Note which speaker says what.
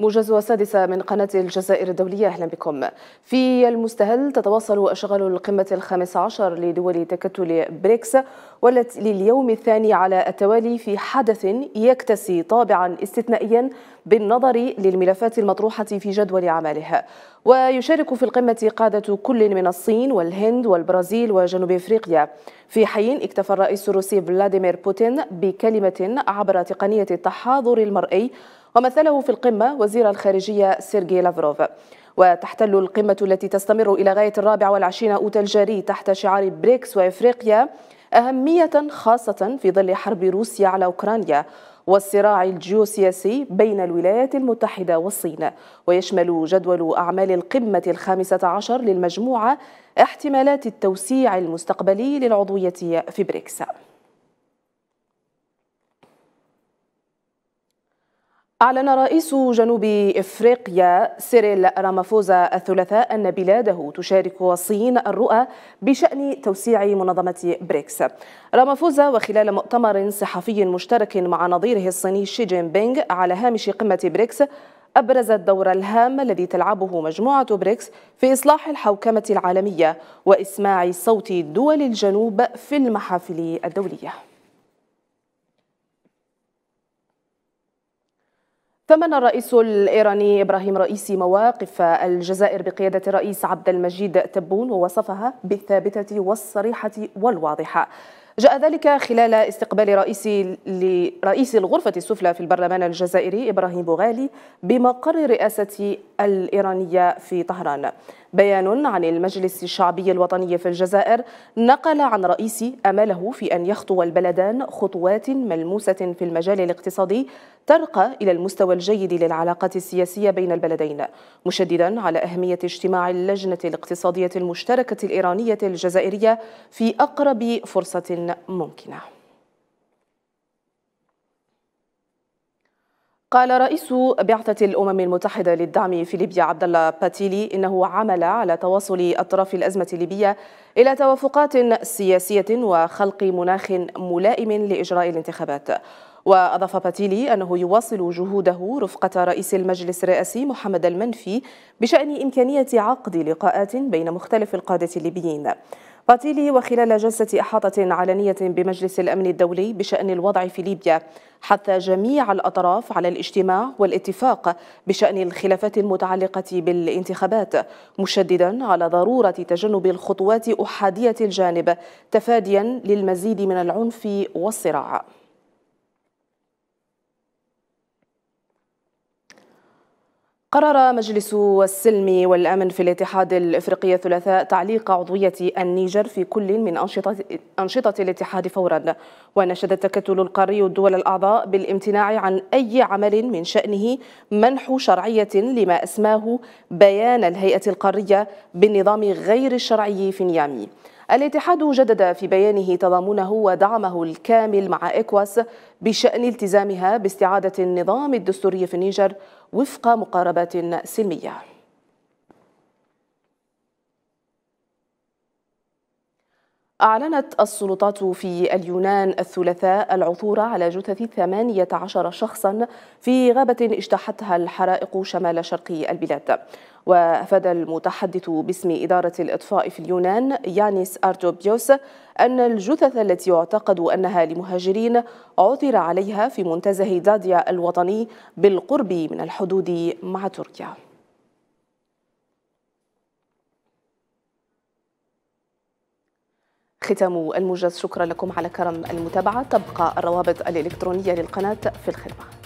Speaker 1: موجز السادسة من قناة الجزائر الدولية أهلا بكم في المستهل تتواصل أشغال القمة الخامس عشر لدول تكتل بريكس والتي لليوم الثاني على التوالي في حدث يكتسي طابعا استثنائيا بالنظر للملفات المطروحة في جدول عملها ويشارك في القمة قادة كل من الصين والهند والبرازيل وجنوب افريقيا في حين اكتفى الرئيس الروسي فلاديمير بوتين بكلمة عبر تقنية التحاضر المرئي ومثله في القمة وزير الخارجية سيرجي لافروف وتحتل القمة التي تستمر إلى غاية الرابع والعشرين أوت الجاري تحت شعار بريكس وإفريقيا أهمية خاصة في ظل حرب روسيا على أوكرانيا والصراع الجيوسياسي بين الولايات المتحدة والصين ويشمل جدول أعمال القمة الخامسة عشر للمجموعة احتمالات التوسيع المستقبلي للعضوية في بريكس أعلن رئيس جنوب إفريقيا سيريل رامافوزا الثلاثاء أن بلاده تشارك الصين الرؤى بشأن توسيع منظمة بريكس رامافوزا وخلال مؤتمر صحفي مشترك مع نظيره الصيني شي جين بينغ على هامش قمة بريكس أبرز الدور الهام الذي تلعبه مجموعة بريكس في إصلاح الحوكمة العالمية وإسماع صوت دول الجنوب في المحافل الدولية ثمن الرئيس الإيراني إبراهيم رئيسي مواقف الجزائر بقيادة الرئيس عبد المجيد تبون ووصفها بالثابتة والصريحة والواضحة جاء ذلك خلال استقبال رئيس لرئيس الغرفة السفلى في البرلمان الجزائري إبراهيم بوغالي بمقر الرئاسة الإيرانية في طهران بيان عن المجلس الشعبي الوطني في الجزائر نقل عن رئيسي أمله في أن يخطو البلدان خطوات ملموسة في المجال الاقتصادي ترقى إلى المستوى الجيد للعلاقات السياسية بين البلدين مشددا على أهمية اجتماع اللجنة الاقتصادية المشتركة الإيرانية الجزائرية في أقرب فرصة ممكنة قال رئيس بعثة الأمم المتحدة للدعم في ليبيا عبد الله باتيلي إنه عمل على تواصل أطراف الأزمة الليبية إلى توافقات سياسية وخلق مناخ ملائم لإجراء الانتخابات وأضاف باتيلي أنه يواصل جهوده رفقة رئيس المجلس الرئاسي محمد المنفي بشأن إمكانية عقد لقاءات بين مختلف القادة الليبيين قتيله وخلال جلسة إحاطة علنية بمجلس الأمن الدولي بشأن الوضع في ليبيا حث جميع الأطراف على الاجتماع والاتفاق بشأن الخلافات المتعلقة بالانتخابات مشددا على ضرورة تجنب الخطوات أحادية الجانب تفاديا للمزيد من العنف والصراع قرر مجلس السلم والأمن في الاتحاد الإفريقي الثلاثاء تعليق عضوية النيجر في كل من أنشطة, أنشطة الاتحاد فورا ونشد التكتل القاري الدول الأعضاء بالامتناع عن أي عمل من شأنه منح شرعية لما أسماه بيان الهيئة القارية بالنظام غير الشرعي في نيامي الاتحاد جدد في بيانه تضامنه ودعمه الكامل مع إكواس بشأن التزامها باستعادة النظام الدستوري في النيجر وفق مقاربات سلمية أعلنت السلطات في اليونان الثلاثاء العثور على جثث 18 شخصا في غابة اجتاحتها الحرائق شمال شرق البلاد وأفاد المتحدث باسم إدارة الإطفاء في اليونان يانيس أرتوبيوس أن الجثث التي يعتقد أنها لمهاجرين عثر عليها في منتزه داديا الوطني بالقرب من الحدود مع تركيا ختام الموجز شكرا لكم على كرم المتابعة تبقى الروابط الإلكترونية للقناة في الخدمة